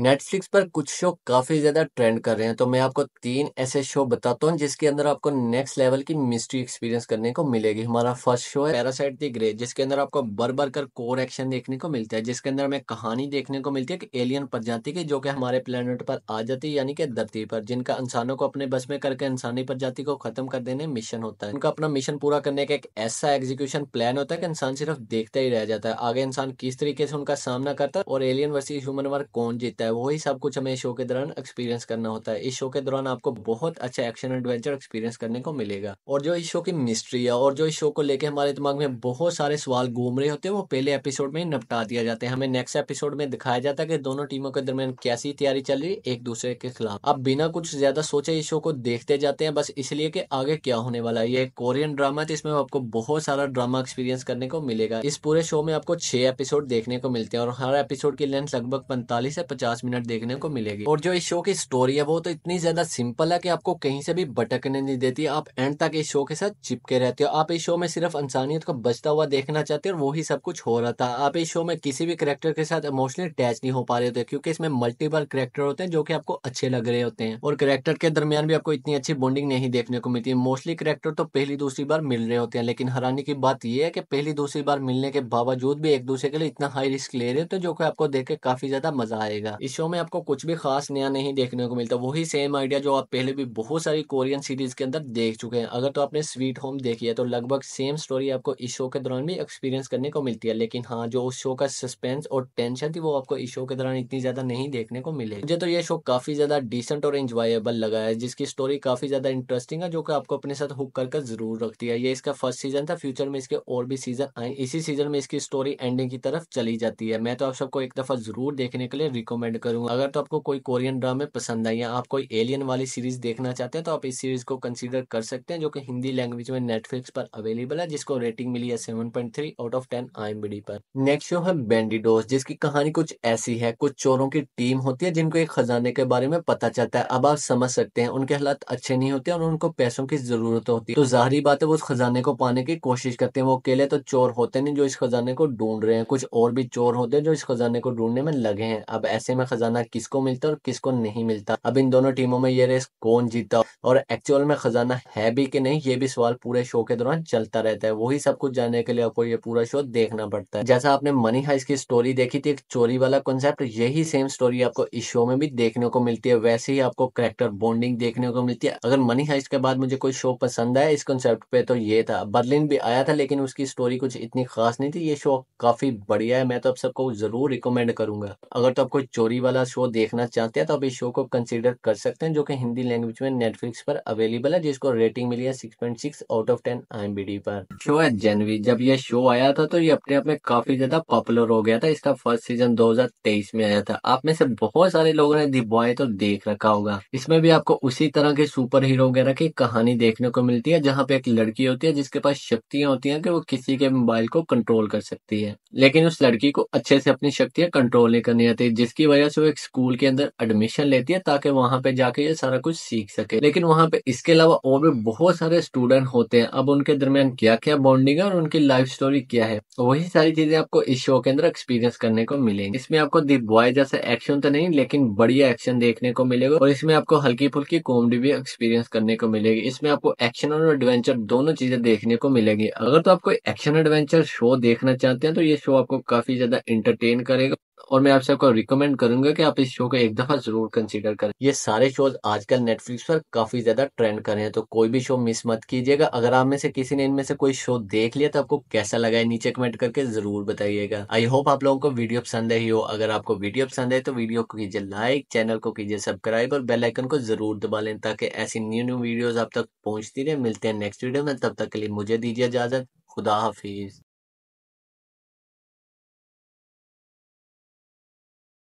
Netflix पर कुछ show काफी ज्यादा ट्रेंड कर रहे हैं तो मैं आपको तीन ऐसे शो बताता हूँ जिसके अंदर आपको नेक्स्ट लेवल की मिस्ट्री एक्सपीरियंस करने को मिलेगी हमारा फर्स्ट शो है पैरासाइट दी ग्रे जिसके अंदर आपको बर बर कर कोर एक्शन देखने को मिलता है जिसके अंदर हमें कहानी देखने को मिलती है कि एलियन प्रजाति की जो कि हमारे प्लेनेट पर आ जाती है यानी कि धरती पर जिनका इंसानों को अपने बस में करके इंसानी प्रजाति को खत्म कर देने मिशन होता है उनका अपना मिशन पूरा करने का एक ऐसा एग्जीक्यूशन प्लान होता है कि इंसान सिर्फ देखता ही रह जाता है आगे इंसान किस तरीके से उनका सामना करता है और एलियन वर्सेज ह्यूमन वर्ग कौन जीता होता है वही सब कुछ हमें शो के दौरान एक्सपीरियंस करना होता है इस शो के दौरान आपको बहुत अच्छा एक्शन एडवेंचर एक्सपीरियंस करने को मिलेगा और जो इस शो की मिस्ट्री है और जो इस शो को लेकर हमारे दिमाग में बहुत सारे सवाल घूम रहे होते हैं वो पहले एपिसोड में निपटा दिया जाता है हमें नेक्स्ट एपिसोड में दिखाया जाता है कि दोनों टीमों के दरमियान कैसी तैयारी चल रही है एक दूसरे के खिलाफ आप बिना कुछ ज्यादा सोचे इस शो को देखते जाते हैं बस इसलिए कि आगे क्या होने वाला है ये कोरियन ड्रामा है तो इसमें आपको बहुत सारा ड्रामा एक्सपीरियंस करने को मिलेगा इस पूरे शो में आपको छह एपिसोड देखने को मिलते हैं और हर एपिसोड की लेंथ लगभग पैंतालीस से पचास पचास मिनट देखने को मिलेगी और जो इस शो की स्टोरी है वो तो इतनी ज्यादा सिंपल है कि आपको कहीं से भी भटकने नहीं देती आप एंड तक इस शो के साथ चिपके रहते हो आप इस शो में सिर्फ इंसानियत को बचता हुआ देखना चाहते हो और वही सब कुछ हो रहा था आप इस शो में किसी भी करेक्टर के साथ इमोशनली अटैच नहीं हो पा रहे होते क्योंकि इसमें मल्टीपल करेक्टर होते हैं जो कि आपको अच्छे लग रहे होते हैं और करेक्टर के दरमियान भी आपको इतनी अच्छी बॉन्डिंग नहीं देखने को मिलती मोस्टली करेक्टर तो पहली दूसरी बार मिल रहे होते हैं लेकिन हैरानी की बात यह है कि पहली दूसरी बार मिलने के बावजूद भी एक दूसरे के लिए इतना हाई रिस्क ले रहे होते हैं जो कि आपको देख के काफी ज्यादा मजा आएगा इस शो में आपको कुछ भी खास नया नहीं देखने को मिलता वही सेम आइडिया जो आप पहले भी बहुत सारी कोरियन सीरीज़ के अंदर देख चुके हैं अगर तो आपने स्वीट होम देखी है तो लगभग सेम स्टोरी आपको इस शो के दौरान भी एक्सपीरियंस करने को मिलती है लेकिन हाँ जो उस शो का सस्पेंस और टेंशन थी वो आपको इस शो के दौरान इतनी ज़्यादा नहीं देखने को मिले मुझे तो ये शो काफ़ी ज़्यादा डिसेंट और इंजॉयबल लगा है जिसकी स्टोरी काफ़ी ज़्यादा इंटरेस्टिंग है जो कि आपको अपने साथ हुक करके ज़रूर रखती है ये इसका फर्स्ट सीजन था फ्यूचर में इसके और भी सीजन आए इसी सीजन में इसकी स्टोरी एंडिंग की तरफ चली जाती है मैं तो आप सबको एक दफ़ा ज़रूर देखने के लिए रिकमेंड रिकमेंड करूंगा अगर तो आपको कोई कोरियन ड्रामे पसंद आई या आप कोई एलियन वाली सीरीज देखना चाहते हैं तो आप इस सीरीज को कंसिडर कर सकते हैं जो कि हिंदी लैंग्वेज में नेटफ्लिक्स पर अवेलेबल है जिसको रेटिंग मिली है seven point three out of ten आई पर नेक्स्ट शो है बैंडिडोस जिसकी कहानी कुछ ऐसी है कुछ चोरों की टीम होती है जिनको एक खजाने के बारे में पता चलता है अब आप समझ सकते हैं उनके हालात अच्छे नहीं होते और उनको पैसों की जरूरत होती है तो जाहरी बात है वो उस खजाने को पाने की कोशिश करते हैं वो अकेले तो चोर होते नहीं जो इस खजाने को ढूंढ रहे हैं कुछ और भी चोर होते हैं जो इस खजाने को ढूंढने में लगे हैं अब ऐसे में में खजाना किसको मिलता और किसको नहीं मिलता अब इन दोनों टीमों में ये रेस कौन जीता और एक्चुअल में खजाना है भी कि नहीं ये भी सवाल पूरे शो के दौरान चलता रहता है वही सब कुछ जानने के लिए आपको ये पूरा शो देखना पड़ता है जैसा आपने मनी हाइस की स्टोरी देखी थी एक चोरी वाला कॉन्सेप्ट यही सेम स्टोरी आपको इस शो में भी देखने को मिलती है वैसे ही आपको करेक्टर बॉन्डिंग देखने को मिलती है अगर मनी हाइस के बाद मुझे कोई शो पसंद आया इस कॉन्सेप्ट पे तो ये था बर्लिन भी आया था लेकिन उसकी स्टोरी कुछ इतनी खास नहीं थी ये शो काफी बढ़िया है मैं तो आप सबको जरूर रिकमेंड करूंगा अगर तो आपको चोरी स्टोरी वाला शो देखना चाहते हैं तो आप इस शो को कंसिडर कर सकते हैं जो कि हिंदी लैंग्वेज में नेटफ्लिक्स पर अवेलेबल है जिसको रेटिंग मिली है six point six out of ten आई पर शो है जनवी जब यह शो आया था तो ये अपने आप में काफी ज्यादा पॉपुलर हो गया था इसका फर्स्ट सीजन दो में आया था आप में से बहुत सारे लोगों ने दी बॉय तो देख रखा होगा इसमें भी आपको उसी तरह के सुपर हीरो वगैरह की कहानी देखने को मिलती है जहाँ पे एक लड़की होती है जिसके पास शक्तियां होती है कि वो किसी के मोबाइल को कंट्रोल कर सकती है लेकिन उस लड़की को अच्छे से अपनी शक्तियां कंट्रोल नहीं करनी आती जिसकी वजह वजह से वो एक स्कूल के अंदर एडमिशन लेती है ताकि वहां पे जाके ये सारा कुछ सीख सके लेकिन वहां पे इसके अलावा और भी बहुत सारे स्टूडेंट होते हैं अब उनके दरमियान क्या क्या बॉन्डिंग है और उनकी लाइफ स्टोरी क्या है तो वही सारी चीजें आपको इस शो के अंदर एक्सपीरियंस करने को मिलेंगी इसमें आपको दी बॉय जैसे एक्शन तो नहीं लेकिन बढ़िया एक्शन देखने को मिलेगा और इसमें आपको हल्की फुल्की कॉमेडी भी एक्सपीरियंस करने को मिलेगी इसमें आपको एक्शन और एडवेंचर दोनों चीजें देखने को मिलेगी अगर तो आपको एक्शन एडवेंचर शो देखना चाहते हैं तो ये शो आपको काफी ज्यादा इंटरटेन करेगा और मैं आप सबको रिकमेंड करूंगा कि आप इस शो को एक दफा जरूर कंसीडर करें ये सारे शोज आजकल नेटफ्लिक्स पर काफी ज्यादा ट्रेंड कर रहे हैं तो कोई भी शो मिस मत कीजिएगा अगर आप में से किसी ने इनमें से कोई शो देख लिया तो आपको कैसा लगा है नीचे कमेंट करके जरूर बताइएगा आई होप आप लोगों को वीडियो पसंद आई हो अगर आपको वीडियो पसंद है तो वीडियो को कीजिए लाइक चैनल को कीजिए सब्सक्राइब और बेलाइकन को जरूर दबा लें ताकि ऐसी न्यू न्यू वीडियोज आप तक पहुंचती रहे मिलते हैं नेक्स्ट वीडियो में तब तक के लिए मुझे दीजिए इजाजत खुदा हाफिज